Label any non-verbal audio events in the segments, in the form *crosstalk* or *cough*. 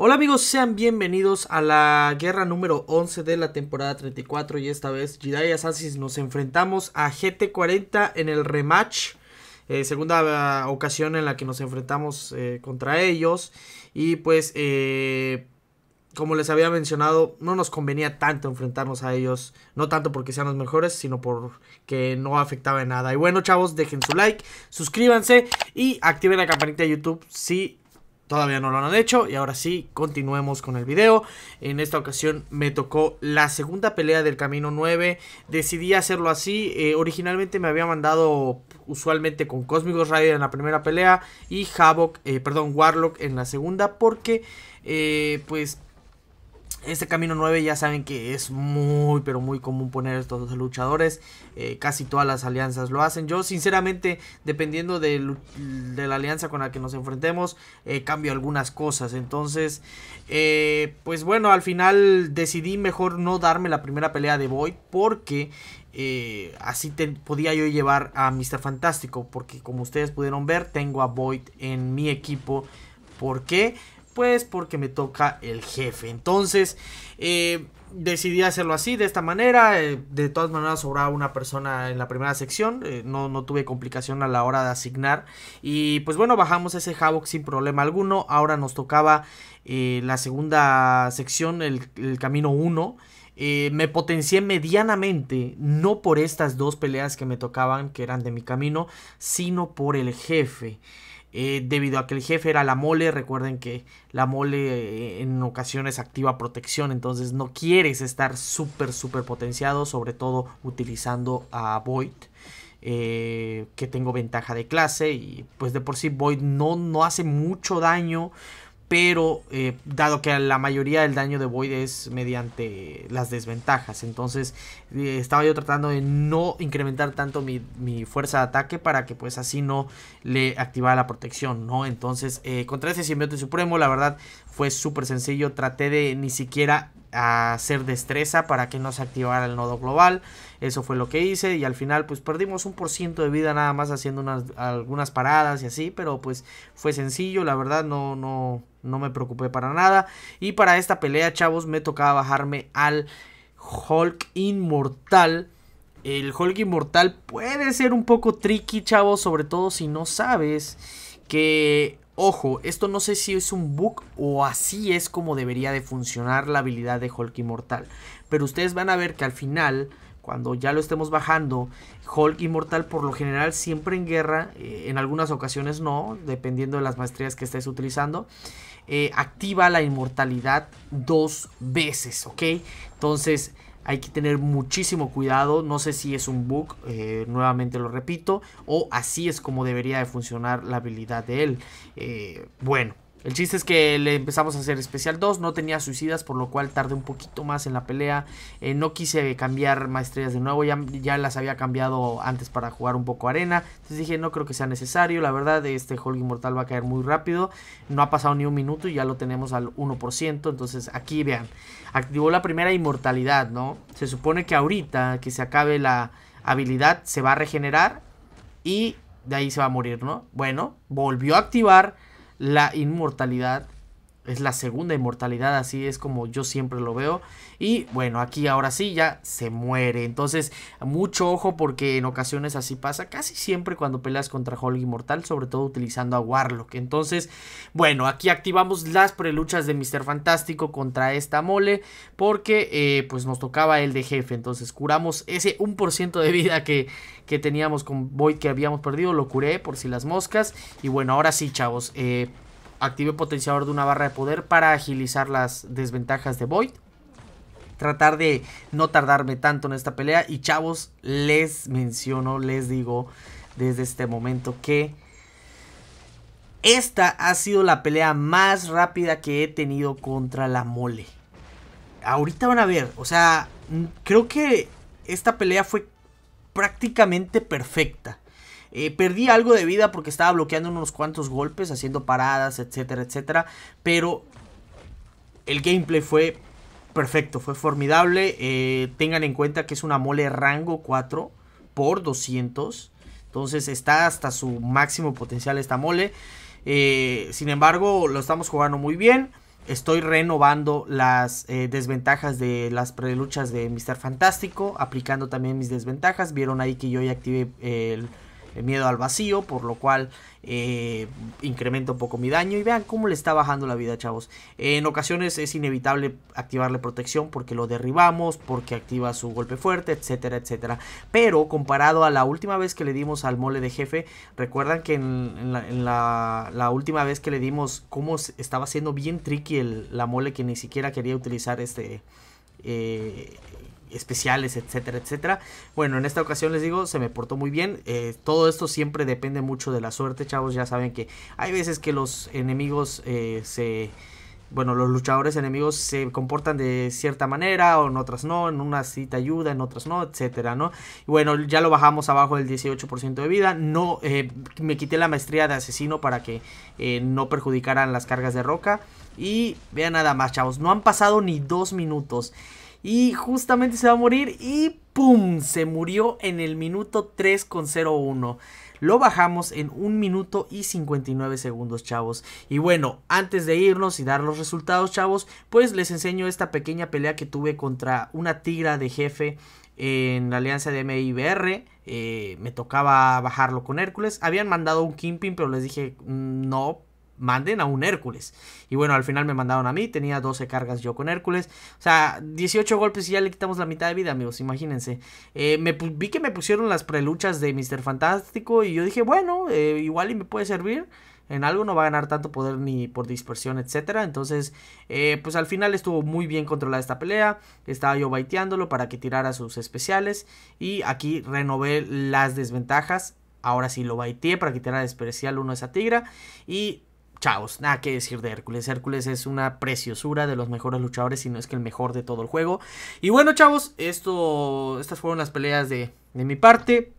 Hola amigos, sean bienvenidos a la guerra número 11 de la temporada 34 y esta vez Jedi Assassin's nos enfrentamos a GT40 en el rematch. Eh, segunda ah, ocasión en la que nos enfrentamos eh, contra ellos y pues eh, como les había mencionado no nos convenía tanto enfrentarnos a ellos, no tanto porque sean los mejores sino porque no afectaba en nada. Y bueno chavos, dejen su like, suscríbanse y activen la campanita de YouTube si todavía no lo han hecho. Y ahora sí, continuemos con el video. En esta ocasión me tocó la segunda pelea del Camino 9. Decidí hacerlo así. Eh, originalmente me había mandado usualmente con cósmicos Rider en la primera pelea y Havoc, eh, perdón, Warlock en la segunda porque eh, pues este camino 9 ya saben que es muy, pero muy común poner estos luchadores. Eh, casi todas las alianzas lo hacen. Yo sinceramente, dependiendo de, la alianza con la que nos enfrentemos, eh, cambio algunas cosas. Entonces, eh, pues bueno, al final decidí mejor no darme la primera pelea de Void porque así podía yo llevar a Mr. Fantástico. Porque como ustedes pudieron ver, tengo a Void en mi equipo. ¿Por qué? Pues, porque me toca el jefe. Entonces, eh, decidí hacerlo así, de esta manera. Eh, de todas maneras, sobraba una persona en la primera sección. Eh, no, tuve complicación a la hora de asignar. Y pues bueno, bajamos ese Havoc sin problema alguno. Ahora nos tocaba la segunda sección, el, el camino 1. me potencié medianamente, no por estas dos peleas que me tocaban, que eran de mi camino, sino por el jefe. Eh, debido a que el jefe era la mole, recuerden que la mole eh, en ocasiones activa protección, entonces no quieres estar súper, súper potenciado, sobre todo utilizando a Void. Eh, que tengo ventaja de clase y pues de por sí Void no, no hace mucho daño pero eh, dado que la mayoría del daño de Void es mediante las desventajas, entonces eh, estaba yo tratando de no incrementar tanto mi, fuerza de ataque para que pues así no le activara la protección, ¿no? Entonces eh, contra ese simbionte supremo la verdad fue súper sencillo, traté de ni siquiera a hacer destreza para que no se activara el nodo global. Eso fue lo que hice y al final pues perdimos un por ciento de vida nada más haciendo unas, algunas paradas y así, pero pues fue sencillo, la verdad no, no, no me preocupé para nada. Y para esta pelea, chavos, me tocaba bajarme al Hulk Inmortal. El Hulk Inmortal puede ser un poco tricky, chavos, sobre todo si no sabes que Ojo, esto no sé si es un bug o así es como debería de funcionar la habilidad de Hulk Inmortal. Pero ustedes van a ver que al final, cuando ya lo estemos bajando, Hulk Inmortal por lo general siempre en guerra, eh, en algunas ocasiones no, dependiendo de las maestrías que estés utilizando, eh, activa la inmortalidad dos veces, ¿ok? Entonces... Hay que tener muchísimo cuidado. No sé si es un bug, eh, nuevamente lo repito, o así es como debería de funcionar la habilidad de él. Eh, bueno. El chiste es que le empezamos a hacer especial 2, no tenía suicidas, por lo cual tardé un poquito más en la pelea. Eh, no quise cambiar maestrías de nuevo, ya, ya, las había cambiado antes para jugar un poco arena. Entonces dije, no creo que sea necesario, la verdad, este Hulk Inmortal va a caer muy rápido. No ha pasado ni un minuto y ya lo tenemos al 1%, entonces aquí vean, activó la primera inmortalidad, ¿no? Se supone que ahorita que se acabe la habilidad se va a regenerar y de ahí se va a morir, ¿no? Bueno, volvió a activar la inmortalidad es la segunda inmortalidad, así es como yo siempre lo veo. Y bueno, aquí ahora sí ya se muere. Entonces, mucho ojo porque en ocasiones así pasa, casi siempre cuando peleas contra Hulk Inmortal, sobre todo utilizando a Warlock. Entonces, bueno, aquí activamos las preluchas de Mr. Fantástico contra esta mole porque eh, pues nos tocaba el de jefe. Entonces, curamos ese 1% de vida que, que teníamos con Void que habíamos perdido, lo curé por si las moscas. Y bueno, ahora sí, chavos, eh, Active potenciador de una barra de poder para agilizar las desventajas de Void. Tratar de no tardarme tanto en esta pelea. Y chavos, les menciono, les digo desde este momento que... Esta ha sido la pelea más rápida que he tenido contra la mole. Ahorita van a ver, o sea, creo que esta pelea fue prácticamente perfecta. Eh, perdí algo de vida porque estaba bloqueando unos cuantos golpes, haciendo paradas, etcétera, etcétera. Pero el gameplay fue perfecto, fue formidable. Eh, tengan en cuenta que es una mole rango 4 por 200. Entonces está hasta su máximo potencial esta mole. Eh, sin embargo, lo estamos jugando muy bien. Estoy renovando las desventajas de las preluchas de Mr. Fantástico. Aplicando también mis desventajas. Vieron ahí que yo ya activé el el eh, miedo al vacío, por lo cual incremento eh, incrementa un poco mi daño. Y vean cómo le está bajando la vida, chavos. en ocasiones es inevitable activarle protección porque lo derribamos, porque activa su golpe fuerte, etcétera, etcétera. Pero comparado a la última vez que le dimos al mole de jefe, recuerdan que en, la, última vez que le dimos, cómo estaba siendo bien tricky el, la mole que ni siquiera quería utilizar este... Eh, especiales, etcétera, etcétera. Bueno, en esta ocasión les digo, se me portó muy bien. Eh, todo esto siempre depende mucho de la suerte, chavos. Ya saben que hay veces que los enemigos eh, se... Bueno, los luchadores enemigos se comportan de cierta manera, o en otras no, en unas sí te ayuda, en otras no, etcétera, ¿no? Y bueno, ya lo bajamos abajo del 18% de vida. No, eh, me quité la maestría de asesino para que no perjudicaran las cargas de roca. Y vean nada más, chavos, no han pasado ni dos minutos. Y justamente se va a morir y ¡pum! Se murió en el minuto 3.01. Lo bajamos en 1 minuto y 59 segundos, chavos. Y bueno, antes de irnos y dar los resultados, chavos, pues les enseño esta pequeña pelea que tuve contra una tigra de jefe en la alianza de MIBR. Eh, me tocaba bajarlo con Hércules. Habían mandado un Kimping, pero les dije, mm, no, manden a un Hércules. Y bueno, al final me mandaron a mí, tenía 12 cargas yo con Hércules. O sea, 18 golpes y ya le quitamos la mitad de vida, amigos, imagínense. Eh, me, vi que me pusieron las preluchas de Mr. Fantástico y yo dije, bueno, eh, igual y me puede servir. En algo no va a ganar tanto poder ni por dispersión, etcétera. Entonces, eh, pues al final estuvo muy bien controlada esta pelea. Estaba yo baiteándolo para que tirara sus especiales. Y aquí renové las desventajas. Ahora sí lo baiteé para que tirara especial uno esa tigra. Y Chavos, nada que decir de Hércules. Hércules es una preciosura de los mejores luchadores, si no es que el mejor de todo el juego. Y bueno, chavos, esto, estas fueron las peleas de, de mi parte.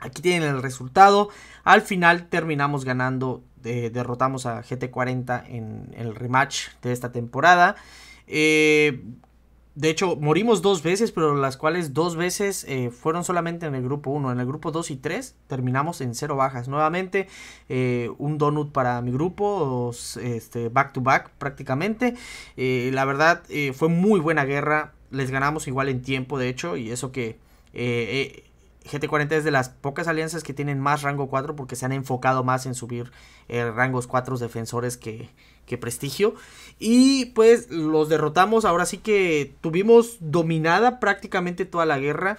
Aquí tienen el resultado. Al final terminamos ganando, derrotamos a GT40 en, en el rematch de esta temporada. Eh, de hecho, morimos dos veces, pero las cuales dos veces eh, fueron solamente en el grupo 1. En el grupo 2 y 3 terminamos en cero bajas. Nuevamente, eh, un donut para mi grupo, este, back to back prácticamente. Eh, la verdad, fue muy buena guerra. Les ganamos igual en tiempo, de hecho, y eso que GT40 es de las pocas alianzas que tienen más rango 4 porque se han enfocado más en subir eh, rangos 4 defensores que, prestigio. Y pues los derrotamos, ahora sí que tuvimos dominada prácticamente toda la guerra.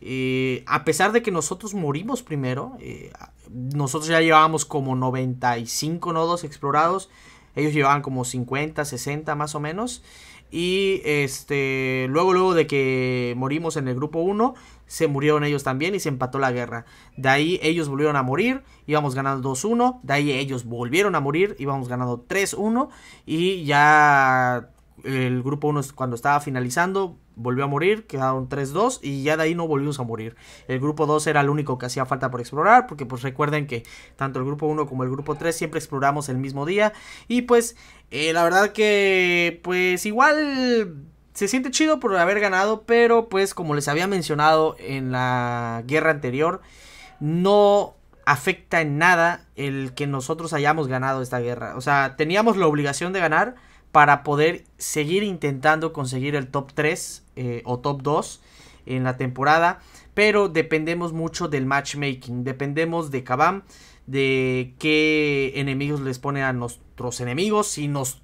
Eh, a pesar de que nosotros morimos primero, eh, nosotros ya llevábamos como 95 nodos explorados, ellos llevaban como 50, 60 más o menos. Y este, luego, luego de que morimos en el grupo 1, se murieron ellos también y se empató la guerra. De ahí ellos volvieron a morir, íbamos ganando 2-1, de ahí ellos volvieron a morir, íbamos ganando 3-1 y ya el grupo 1 cuando estaba finalizando volvió a morir, quedaron 3-2 y ya de ahí no volvimos a morir. El grupo 2 era el único que hacía falta por explorar, porque pues recuerden que tanto el grupo 1 como el grupo 3 siempre exploramos el mismo día y pues eh, la verdad que pues igual se siente chido por haber ganado, pero pues como les había mencionado en la guerra anterior, no afecta en nada el que nosotros hayamos ganado esta guerra. O sea, teníamos la obligación de ganar para poder seguir intentando conseguir el top 3 eh, o top 2 en la temporada. Pero dependemos mucho del matchmaking. Dependemos de Kabam. De qué enemigos les pone a nuestros enemigos. Si nos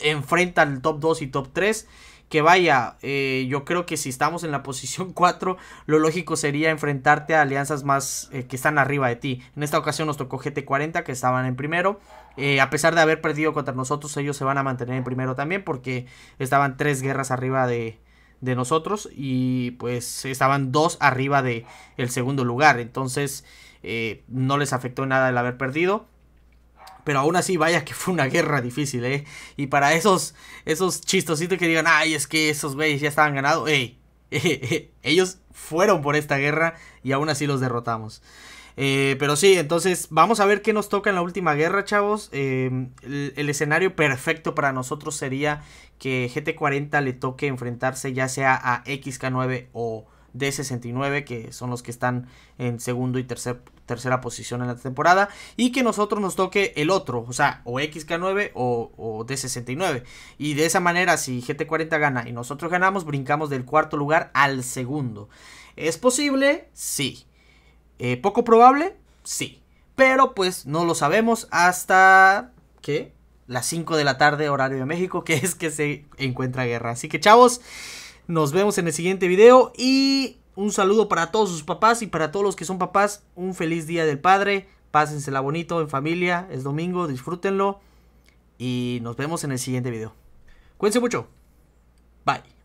enfrentan el top 2 y top 3 que vaya, eh, yo creo que si estamos en la posición 4, *laughs* lo lógico sería enfrentarte a alianzas más eh, que están arriba de ti. En esta ocasión nos tocó GT40 que estaban en primero. Eh, a pesar de haber perdido contra nosotros, ellos se van a mantener en primero también porque estaban tres guerras arriba de, de nosotros y pues estaban dos arriba de el segundo lugar. Entonces no les afectó nada el haber perdido. Pero aún así, vaya que fue una guerra difícil, ¿eh? Y para esos, esos chistositos que digan, ay, es que esos güeyes ya estaban ganados, ¡ey! *laughs* Eh, eh, ellos fueron por esta guerra y aún así los derrotamos. Eh, pero sí, entonces vamos a ver qué nos toca en la última guerra, chavos. Em, el, escenario perfecto para nosotros sería que GT40 le toque enfrentarse ya sea a XK9 o d 69, que son los que están en segundo y tercera posición en la temporada, y que nosotros nos toque el otro, o sea, o XK9 o, D69. Y de esa manera, si GT40 gana y nosotros ganamos, brincamos del cuarto lugar al segundo. ¿Es posible? Sí. Eh, ¿Poco probable? Sí. Pero pues no lo sabemos hasta que las 5 de la tarde horario de México, *laughs* que es que se encuentra guerra. Así que chavos, nos vemos en el siguiente video y un saludo para todos sus papás y para todos los que son papás. Un feliz día del padre. Pásensela bonito en familia. Es domingo, disfrútenlo. Y nos vemos en el siguiente video. Cuídense mucho. Bye.